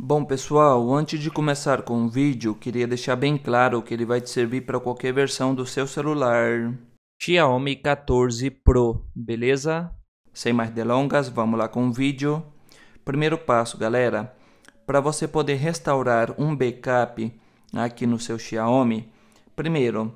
Bom pessoal, antes de começar com o vídeo, queria deixar bem claro que ele vai te servir para qualquer versão do seu celular Xiaomi 14 Pro, beleza? Sem mais delongas, vamos lá com o vídeo. Primeiro passo galera, para você poder restaurar um backup aqui no seu Xiaomi, primeiro,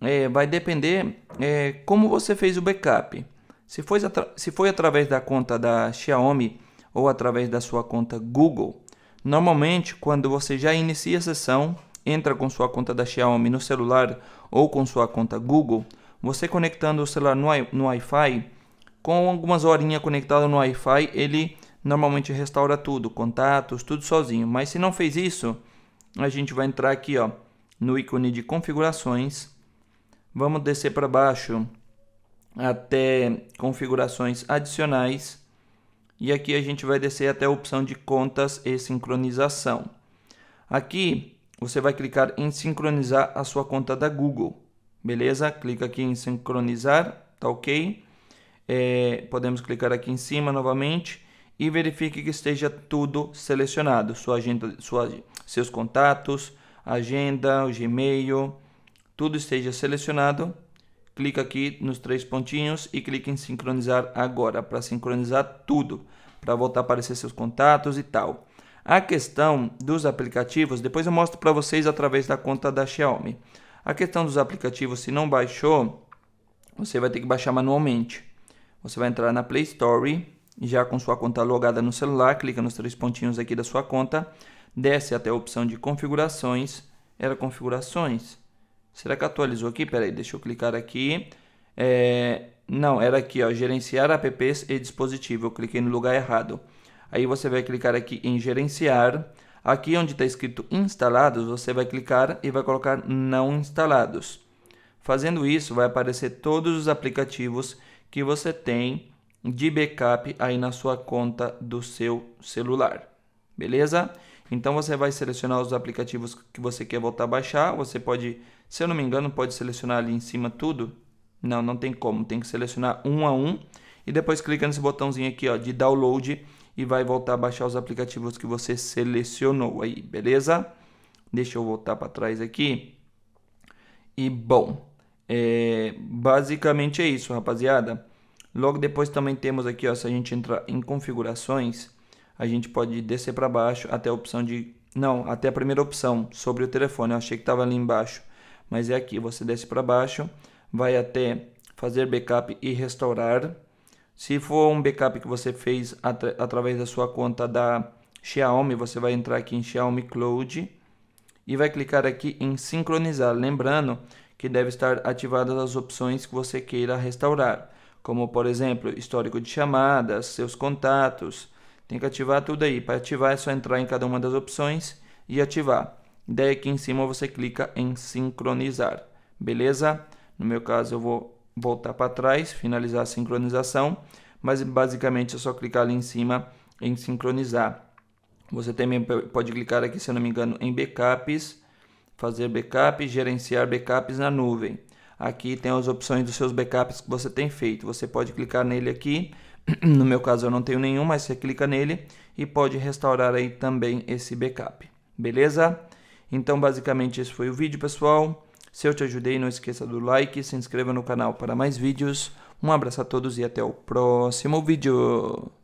é, vai depender é, como você fez o backup. Se foi, se foi através da conta da Xiaomi ou através da sua conta Google, Normalmente, quando você já inicia a sessão, entra com sua conta da Xiaomi no celular ou com sua conta Google, você conectando o celular no Wi-Fi, com algumas horinhas conectado no Wi-Fi, ele normalmente restaura tudo, contatos, tudo sozinho. Mas se não fez isso, a gente vai entrar aqui ó, no ícone de configurações, vamos descer para baixo até configurações adicionais, e aqui a gente vai descer até a opção de contas e sincronização. Aqui você vai clicar em sincronizar a sua conta da Google, beleza? Clica aqui em sincronizar, tá ok? É, podemos clicar aqui em cima novamente e verifique que esteja tudo selecionado, sua agenda, sua, seus contatos, agenda, o Gmail, tudo esteja selecionado clica aqui nos três pontinhos e clica em sincronizar agora para sincronizar tudo, para voltar a aparecer seus contatos e tal. A questão dos aplicativos, depois eu mostro para vocês através da conta da Xiaomi. A questão dos aplicativos, se não baixou, você vai ter que baixar manualmente. Você vai entrar na Play Store, já com sua conta logada no celular, clica nos três pontinhos aqui da sua conta, desce até a opção de configurações, era configurações, Será que atualizou aqui? Peraí, deixa eu clicar aqui. É, não, era aqui, ó, gerenciar apps e dispositivo. Eu cliquei no lugar errado. Aí você vai clicar aqui em gerenciar. Aqui onde está escrito instalados, você vai clicar e vai colocar não instalados. Fazendo isso, vai aparecer todos os aplicativos que você tem de backup aí na sua conta do seu celular. Beleza? Então você vai selecionar os aplicativos que você quer voltar a baixar. Você pode, se eu não me engano, pode selecionar ali em cima tudo. Não, não tem como. Tem que selecionar um a um e depois clica nesse botãozinho aqui, ó, de download e vai voltar a baixar os aplicativos que você selecionou aí, beleza? Deixa eu voltar para trás aqui. E bom, é, basicamente é isso, rapaziada. Logo depois também temos aqui, ó, se a gente entrar em configurações, a gente pode descer para baixo até a opção de. Não, até a primeira opção, sobre o telefone. Eu achei que estava ali embaixo, mas é aqui. Você desce para baixo, vai até fazer backup e restaurar. Se for um backup que você fez através da sua conta da Xiaomi, você vai entrar aqui em Xiaomi Cloud e vai clicar aqui em sincronizar. Lembrando que deve estar ativadas as opções que você queira restaurar, como por exemplo, histórico de chamadas, seus contatos, tem que ativar tudo aí. Para ativar é só entrar em cada uma das opções e ativar. Daí aqui em cima você clica em sincronizar, beleza? No meu caso eu vou voltar para trás, finalizar a sincronização, mas basicamente é só clicar ali em cima em sincronizar. Você também pode clicar aqui, se eu não me engano, em backups, fazer backup, gerenciar backups na nuvem. Aqui tem as opções dos seus backups que você tem feito. Você pode clicar nele aqui No meu caso eu não tenho nenhum, mas você clica nele e pode restaurar aí também esse backup. Beleza? Então basicamente esse foi o vídeo, pessoal. Se eu te ajudei, não esqueça do like, se inscreva no canal para mais vídeos. Um abraço a todos e até o próximo vídeo.